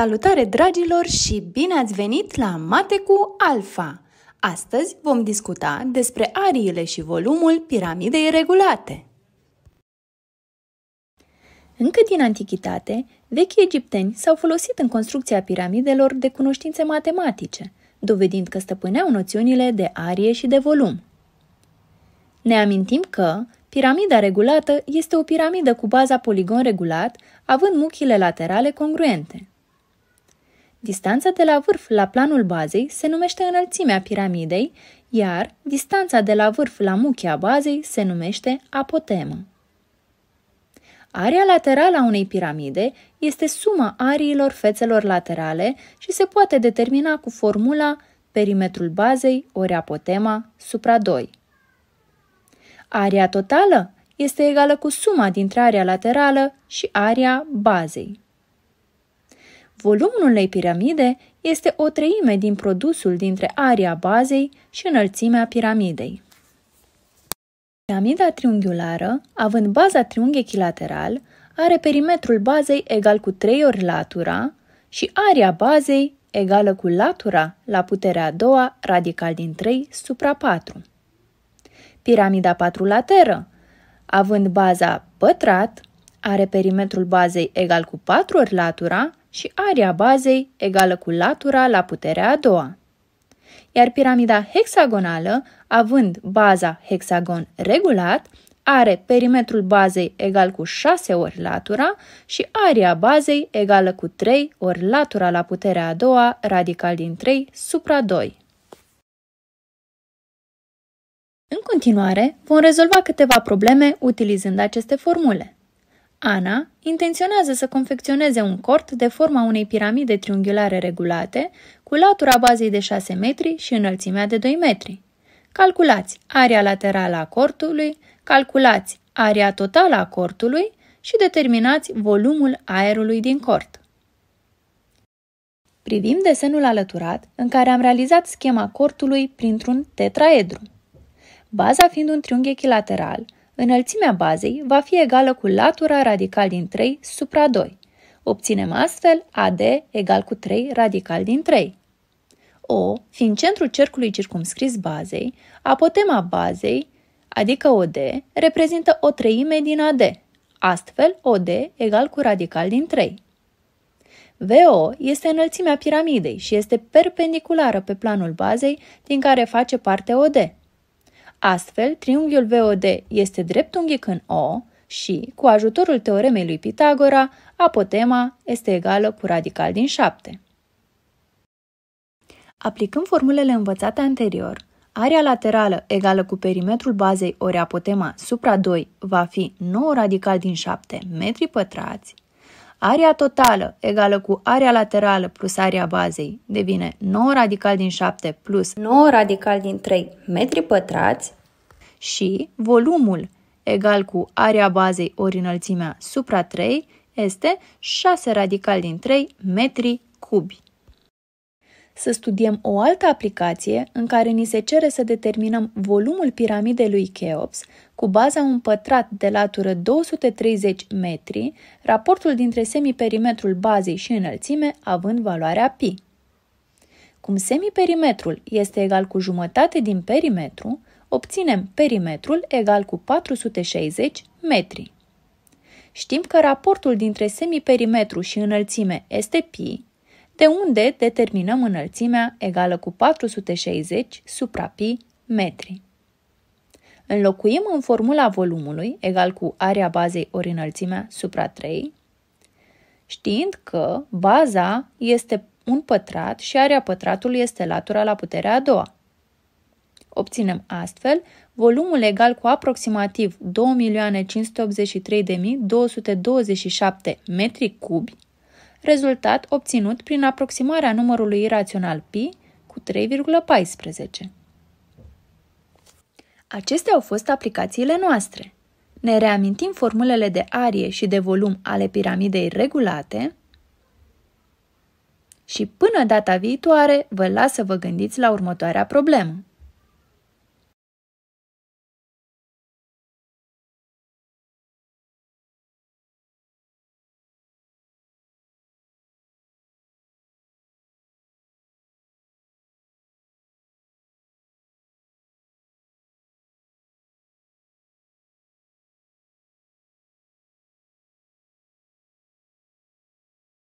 Salutare dragilor și bine ați venit la Mate cu Alfa! Astăzi vom discuta despre ariile și volumul piramidei regulate. Încă din antichitate, vechii egipteni s-au folosit în construcția piramidelor de cunoștințe matematice, dovedind că stăpâneau noțiunile de arie și de volum. Ne amintim că piramida regulată este o piramidă cu baza poligon regulat, având muchile laterale congruente – Distanța de la vârf la planul bazei se numește înălțimea piramidei, iar distanța de la vârf la muchia bazei se numește apotemă. Area laterală a unei piramide este suma ariilor fețelor laterale și se poate determina cu formula perimetrul bazei ori apotema supra 2. Area totală este egală cu suma dintre area laterală și area bazei. Volumul unei piramide este o treime din produsul dintre aria bazei și înălțimea piramidei. Piramida triunghiulară, având baza triunghi echilateral, are perimetrul bazei egal cu 3 ori latura și aria bazei egală cu latura la puterea a doua radical din 3 supra 4. Piramida patrulateră, având baza pătrat, are perimetrul bazei egal cu 4 ori latura și area bazei egală cu latura la puterea a doua. Iar piramida hexagonală, având baza hexagon regulat, are perimetrul bazei egal cu 6 ori latura și area bazei egală cu 3 ori latura la puterea a doua radical din 3 supra 2. În continuare, vom rezolva câteva probleme utilizând aceste formule. Ana intenționează să confecționeze un cort de forma unei piramide triunghiulare regulate, cu latura bazei de 6 metri și înălțimea de 2 metri. Calculați area laterală a cortului, calculați area totală a cortului și determinați volumul aerului din cort. Privim desenul alăturat în care am realizat schema cortului printr-un tetraedru. Baza fiind un triunghi echilateral, Înălțimea bazei va fi egală cu latura radical din 3 supra 2. Obținem astfel AD egal cu 3 radical din 3. O, fiind centrul cercului circumscris bazei, apotema bazei, adică OD, reprezintă o treime din AD. Astfel, OD egal cu radical din 3. VO este înălțimea piramidei și este perpendiculară pe planul bazei din care face parte OD. Astfel, triunghiul VOD este dreptunghic în O și, cu ajutorul teoremei lui Pitagora, apotema este egală cu radical din 7. Aplicând formulele învățate anterior, area laterală egală cu perimetrul bazei ori apotema supra 2 va fi 9 radical din 7 metri pătrați, Area totală egală cu area laterală plus area bazei devine 9 radical din 7 plus 9 radical din 3 metri pătrați și volumul egal cu area bazei ori înălțimea supra 3 este 6 radical din 3 metri cubi să studiem o altă aplicație în care ni se cere să determinăm volumul piramidei lui Cheops cu baza un pătrat de latură 230 metri, raportul dintre semiperimetrul bazei și înălțime având valoarea pi. Cum semiperimetrul este egal cu jumătate din perimetru, obținem perimetrul egal cu 460 metri. Știm că raportul dintre semiperimetru și înălțime este pi, de unde determinăm înălțimea egală cu 460 supra pi metri. Înlocuim în formula volumului egal cu area bazei ori înălțimea supra 3, știind că baza este un pătrat și area pătratului este latura la puterea a doua. Obținem astfel volumul egal cu aproximativ 2.583.227 metri cubi rezultat obținut prin aproximarea numărului irațional pi cu 3,14. Acestea au fost aplicațiile noastre. Ne reamintim formulele de arie și de volum ale piramidei regulate și până data viitoare vă las să vă gândiți la următoarea problemă.